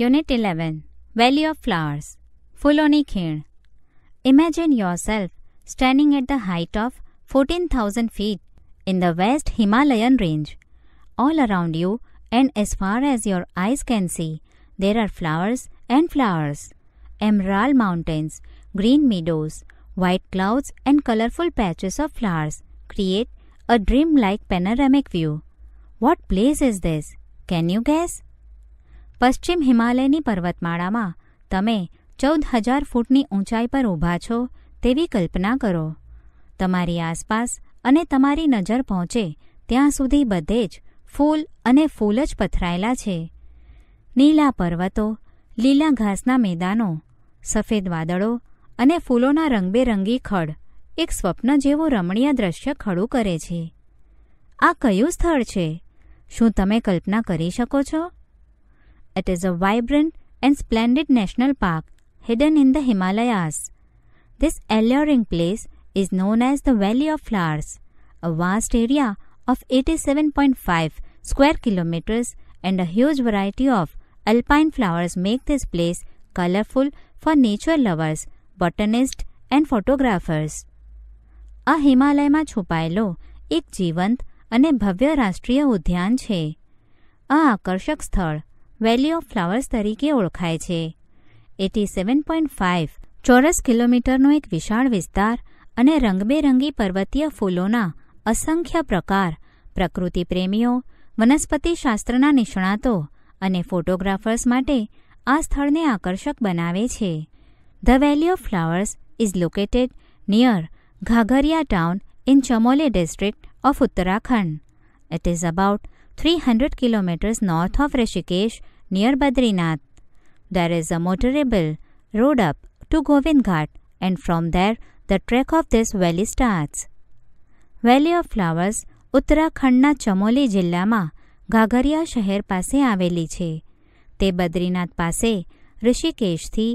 Unit 11 Valley of Flowers Fuloni Kheer Imagine yourself standing at the height of 14,000 feet in the West Himalayan range. All around you and as far as your eyes can see, there are flowers and flowers. Emerald mountains, green meadows, white clouds and colorful patches of flowers create a dreamlike panoramic view. What place is this? Can you guess? પશ્ચિમ હિમાલયની પર્વતમાળામાં તમે ચૌદ હજાર ફૂટની ઊંચાઈ પર ઊભા છો તેવી કલ્પના કરો તમારી આસપાસ અને તમારી નજર પહોંચે ત્યાં સુધી બધે જ ફૂલ અને ફૂલ જ પથરાયેલા છે નીલા પર્વતો લીલા ઘાસના મેદાનો સફેદ વાદળો અને ફૂલોના રંગબેરંગી ખડ એક સ્વપ્ન જેવું રમણીય દ્રશ્ય ખડું કરે છે આ કયું સ્થળ છે શું તમે કલ્પના કરી શકો છો It is a vibrant and splendid national park hidden in the Himalayas. This alluring place is known as the Valley of Flowers, a vast area of 87.5 square kilometers and a huge variety of alpine flowers make this place colorful for nature lovers, botanists and photographers. આ હિમાલયમાં ek jivant ane bhavya ભવ્ય રાષ્ટ્રીય ઉદ્યાન A akarshak sthal. Valley of flowers તરીકે ઓળખાય છે eighty seven point five ચોરસ કિલોમીટરનો એક વિશાળ વિસ્તાર અને રંગબેરંગી પર્વતીય ફૂલોના અસંખ્ય પ્રકાર પ્રકૃતિ પ્રેમીઓ વનસ્પતિ શાસ્ત્રના નિષ્ણાતો અને ફોટોગ્રાફર્સ માટે આ સ્થળને આકર્ષક બનાવે છે the valley of flowers is located near Ghangaria town in Chamoli district of Uttarakhand it is about 300 kilometers north of Rishikesh near Badrinath. There is a motorable road up to Govind Ghat and from there the trek of this valley starts. Valley of flowers ઉત્તરાખંડના ચમોલી જિલ્લામાં ઘાઘરિયા શહેર પાસે આવેલી છે તે બદ્રીનાથ પાસે ઋષિકેશથી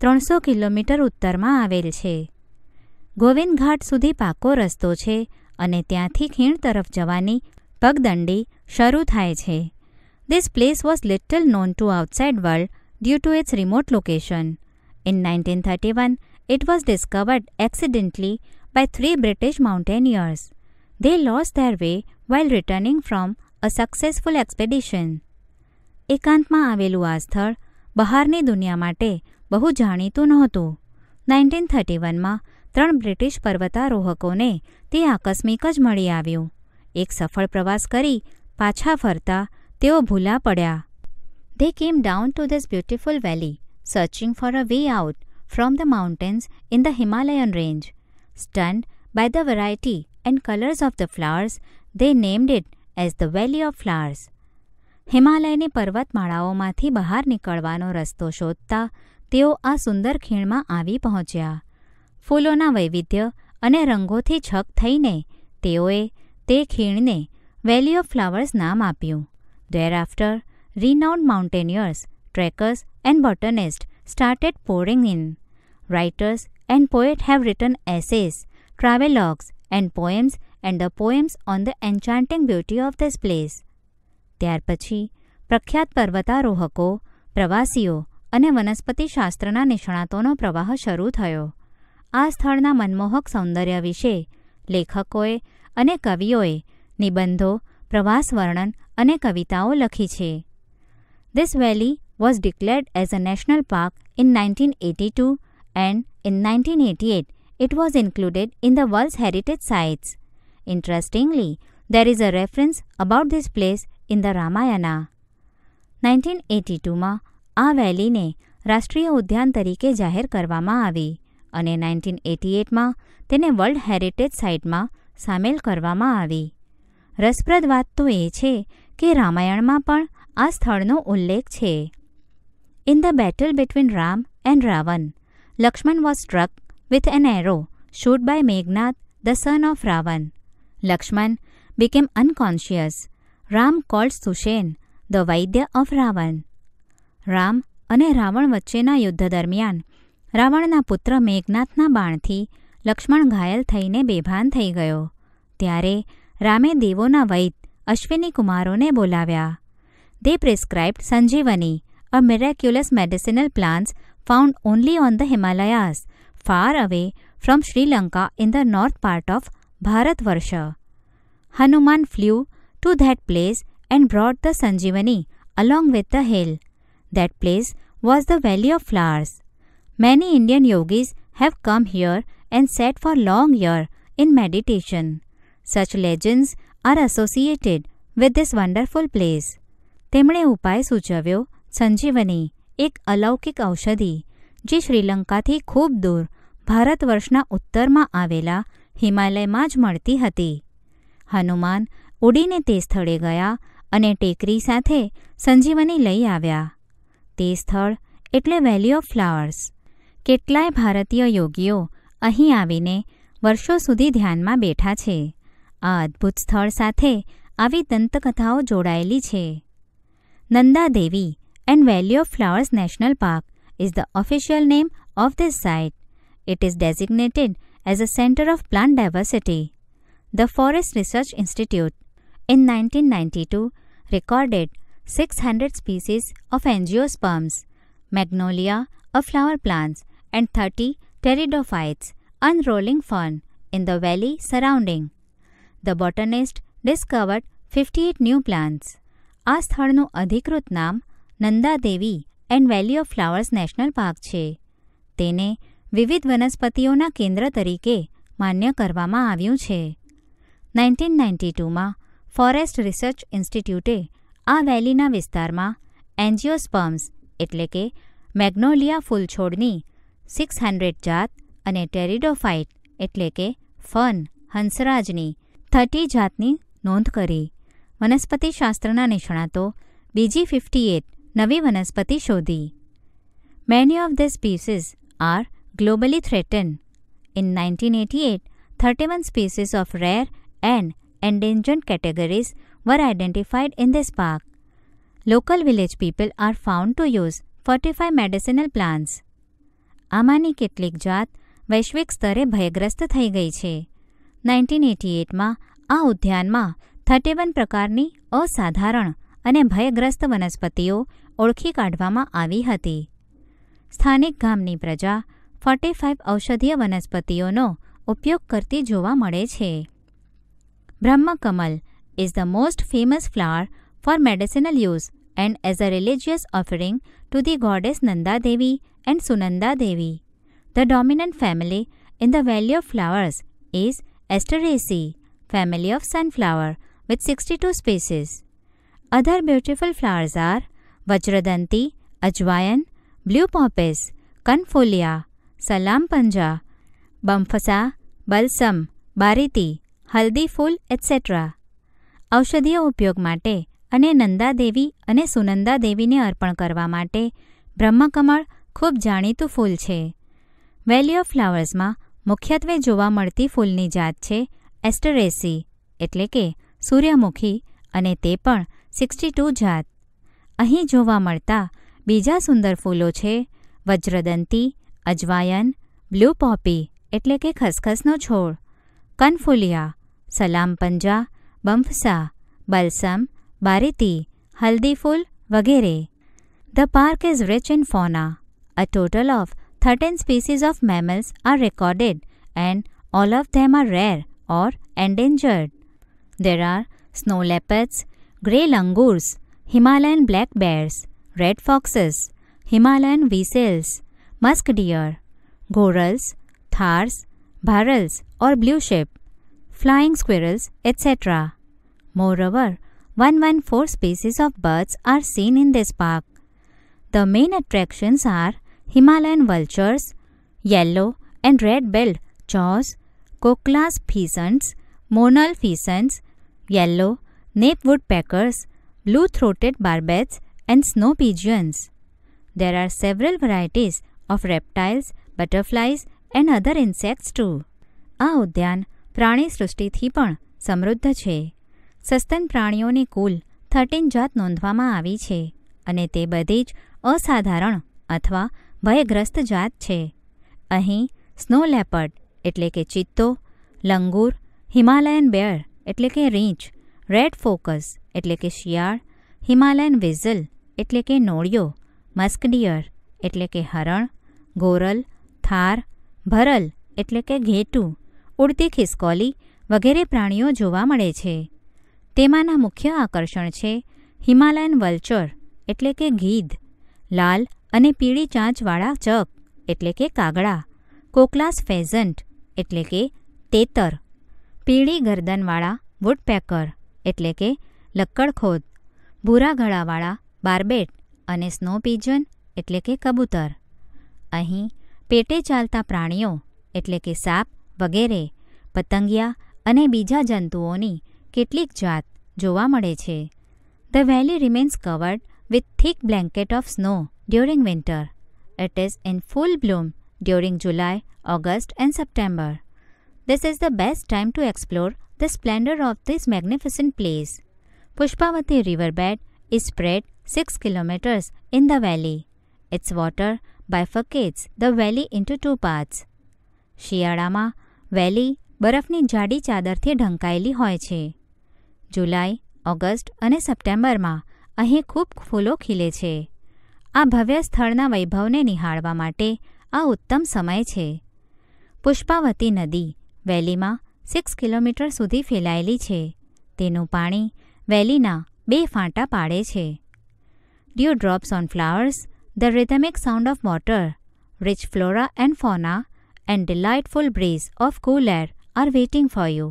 ત્રણસો kilometre ઉત્તરમાં આવેલ છે ગોવિંદ ઘાટ સુધી પાકો રસ્તો છે અને ત્યાંથી ખીણ તરફ જવાની પગદંડી શરૂ થાય છે This place was little known to outside world due to its remote location. In 1931, it was discovered accidentally by three British mountaineers. They lost their way while returning from a successful expedition. એકાંતમાં આવેલું આ સ્થળ બહારની દુનિયા માટે બહુ જાણીતું નહોતું nineteen thirty વનમાં ત્રણ બ્રિટિશ પર્વતારોહકોને તે આકસ્મિક જ મળી આવ્યું એક સફળ પ્રવાસ કરી પાછા ફરતા તેઓ ભૂલા પડ્યા they came down to this beautiful valley, searching for a way out from the mountains in the Himalayan range. Stunned by the variety and colors of the flowers, they named it as the Valley of Flowers. હિમાલયની પર્વતમાળાઓમાંથી બહાર નીકળવાનો રસ્તો શોધતા તેઓ આ સુંદર ખીણમાં આવી પહોંચ્યા ફૂલોના વૈવિધ્ય અને રંગોથી છક થઈને તેઓએ તે ખીણને વેલી ઓફ ફ્લાવર્સ નામ આપ્યું there after renowned mountaineers trekkers and botanist started pouring in writers and poet have written essays travelogues and poems and the poems on the enchanting beauty of this place ત્યાર પછી પ્રખ્યાત પર્વતારોહકો પ્રવાસીઓ અને વનસ્પતિશાસ્ત્રના નિષ્ણાતોનો પ્રવાહ શરૂ થયો આ સ્થળના મનમોહક સૌંદર્ય વિશે લેખકોએ અને કવિઓએ નિબંધો પ્રવાસ વર્ણન અને કવિતાઓ લખી છે This valley was declared as a national park in 1982 and in 1988 it was included in the World's Heritage Sites. Interestingly, there is a reference about this place in the Ramayana. 1982માં આ વેલીને રાષ્ટ્રીય ઉદ્યાન તરીકે જાહેર કરવામાં આવી અને 1988માં તેને વર્લ્ડ હેરિટેજ સાઇટમાં સામેલ કરવામાં આવી રસપ્રદ વાત તો એ છે કે રામાયણમાં પણ આ સ્થળનો ઉલ્લેખ છે in the battle between Ram and Ravan Lakshman was struck with an arrow shot by Meghnath the son of Ravan Lakshman became unconscious Ram called Sushen the vaidya of Ravan Ram અને રાવણ વચ્ચેના યુદ્ધ દરમિયાન રાવણના પુત્ર મેઘનાથના બાણથી લક્ષ્મણ ઘાયલ થઈને બેભાન થઈ ગયો ત્યારે રામે દેવોના વૈદ અશ્વિની કુમારોને બોલાવ્યા દે prescribed Sanjeevani a મિરેક્યુલસ medicinal plants found only on the હિમાલયાસ far away from Sri Lanka in the north part of Bharatvarsh Hanuman flew two that place and broad the Sanjeevani along with the hill that place was the valley of flowers many Indian યોગીઝ have come here and set four long year in meditation સચ લેજન્ડ્સ R associated with this wonderful place તેમણે ઉપાય સૂચવ્યો સંજીવની એક અલૌકિક ઔષધિ જે શ્રીલંકાથી ખૂબ દૂર ભારત વર્ષના ઉત્તરમાં આવેલા હિમાલયમાં જ મળતી હતી હનુમાન ઉડીને તે સ્થળે ગયા અને ટેકરી સાથે સંજીવની લઈ આવ્યા તે સ્થળ એટલે વેલી ઓફ ફ્લાવર્સ કેટલાય ભારતીય યોગીઓ અહીં આવીને વર્ષો સુધી ધ્યાનમાં બેઠા છે આ અદ્ભુત સ્થળ સાથે આવી દંતકથાઓ જોડાયેલી છે Nanda Devi and valley of flowers national park is the official name of this site it is designated as a centre of plant diversity the forest research institute in nineteen ninety two recorded 600 species of angiosperms, magnolia or flower plants, and 30 pteridophytes, unrolling fern in the valley surrounding. The botanist discovered fifty eight new plants આ સ્થળનું અધિકૃત નામ Nandadevi and valley of flowers national park છે તેને વિવિધ વનસ્પતિઓના કેન્દ્ર તરીકે માન્ય કરવામાં આવ્યું છે નાઇન્ટીન નાઇન્ટી ટુમાં ફોરેસ્ટ રિસર્ચ ઇન્સ્ટિટ્યૂટે આ વેલીના વિસ્તારમાં એન્જિયોસ્પર્મ્સ એટલે કે મેગ્નોલિયા ફૂલછોડની સિક્સ હંડ્રેડ જાત અને ટેરિડોફાઇટ એટલે કે ફન હંસરાજની થર્ટી જાતની નોંધ કરી વનસ્પતિશાસ્ત્રના નિષ્ણાતો બીજી ફિફ્ટી એટ નવી વનસ્પતિ શોધી many of the species are globally threaten In 1988, 31 species of rare and endangered categories were identified in this park. Local village people are found to use 45 medicinal plants. આમાંની કેટલીક જાત વૈશ્વિક સ્તરે ભયગ્રસ્ત થઈ ગઈ છે નાઇન્ટીન એટી એટમાં આ ઉદ્યાનમાં થર્ટી વન પ્રકારની અસાધારણ અને ભયગ્રસ્ત વનસ્પતિઓ ઓળખી કાઢવામાં આવી હતી સ્થાનિક ગામની પ્રજા ફોર્ટી ફાઇવ ઔષધીય વનસ્પતિઓનો ઉપયોગ કરતી જોવા મળે છે Brahmakamal is the most famous flower for medicinal use and as a religious offering to the goddess Nanda Devi and Sunanda Devi the dominant family in the valley of flowers is Asteraceae, family of sunflower with 62 species. Other beautiful flowers are Vajradanti, Ajwayan, Blue Poppies, Confolia, Salam Panja, Bamphasa, Balsam, Bareti haldi phool etcetera ઔષધીય ઉપયોગ માટે અને નંદા દેવી અને સુનંદા દેવીને અર્પણ કરવા માટે બ્રહ્મકમળ ખૂબ જાણીતું ફૂલ છે વેલી ઓફ ફ્લાવર્સમાં મુખ્યત્વે જોવા મળતી ફૂલની જાત છે એસ્ટરેસી એટલે કે સૂર્યમુખી અને તે પણ સિક્સટી ટુ જાત અહીં જોવા મળતા બીજા સુંદર ફૂલો છે વજ્રદંતી અજવાયન બ્લુ પોપી એટલે કે ખસખસનો છોડ કનફુલિયા સલામપંજા બંફસા બલસમ બારીતી હલ્દી ફૂલ વગેરે the park is rich in fauna a total of 13 species of mammals are recorded and all of them are rare or endangered. There are snow leopards, grey langurs, Himalayan black bears, red foxes, Himalayan weasels, musk deer, gorals, thars, barrels or blue sheep, flying squirrels, etc. Moreover, 114 species of birds are seen in this park. The main attractions are Himalayan vultures, yellow and red billed jaws, Cochla's pheasants, monal pheasants, yellow, nape woodpeckers, blue-throated barbets and snow pigeons. There are several varieties of reptiles, butterflies and other insects too આ ઉદ્યાન પ્રાણી સૃષ્ટિથી પણ સમૃદ્ધ છે સસ્તન પ્રાણીઓની કુલ thirteen જાત નોંધવામાં આવી છે અને તે બધી જ અસાધારણ અથવા ભયગ્રસ્ત જાત છે અહીં સ્નો લેપર્ડ એટલે કે ચિત્તો લંગૂર હિમાલયન બેર એટલે કે રીંચ રેડ ફોકસ એટલે કે શિયાળ હિમાલયન વિઝલ એટલે કે નોળિયો મસ્કડિયર એટલે કે હરણ ગોરલ થાર ભરલ એટલે કે ઘેટુ ઉડતી ખિસકોલી વગેરે પ્રાણીઓ જોવા મળે છે તેમાંના મુખ્ય આકર્ષણ છે હિમાલયન વલ્ચર એટલે કે ગીધ લાલ અને પીળી ચાંચવાળા ચક એટલે કે કાગડા કોકલાસ ફેઝન્ટ એટલે કે તેતર પીળી ગરદનવાળા વુડપેકર એટલે કે લક્કડખોદ ભૂરા ગળાવાળા બાર્બેટ અને સ્નો પીજન એટલે કે કબૂતર અહીં પેટે ચાલતા પ્રાણીઓ એટલે કે સાપ વગેરે પતંગિયા અને બીજા જંતુઓની કેટલીક જાત જોવા મળે છે the valley remains covered with thick blanket of snow during winter. It is in full bloom during July, August, and September. This is the best time to explore the splendor of this magnificent place. Pushpavati riverbed is spread 6 kilometers in the valley. Its water bifurcates the valley into two parts. શિયાળામાં વેલી બરફની જાડી ચાદરથી ઢંકાયેલી હોય છે July, August, and September ahi ખૂબ ફૂલો ખીલે છે આ ભવ્ય સ્થળના વૈભવને નિહાળવા માટે આ ઉત્તમ સમય છે પુષ્પાવતી નદી વેલીમાં સિક્સ કિલોમીટર સુધી ફેલાયેલી છે તેનું પાણી વેલીના બે ફાંટા પાડે છે dew drops on flowers the rhythmic sound of water rich flora and fauna and delightful breeze of cool air are waiting for you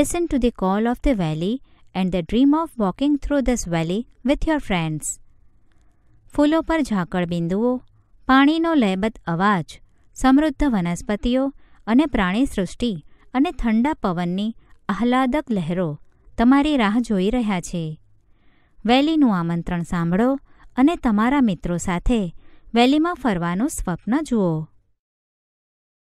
listen to the call of the valley and the dream of walking through this valley with your friends ફૂલો પર ઝાકળ બિંદુઓ પાણીનો લયબદ્ધ અવાજ સમૃદ્ધ વનસ્પતિઓ અને પ્રાણીસૃષ્ટિ અને ઠંડા પવનની આહલાદક લહેરો તમારી રાહ જોઈ રહ્યા છે વેલીનું આમંત્રણ સાંભળો અને તમારા મિત્રો સાથે વેલીમાં ફરવાનું સ્વપ્ન જુઓ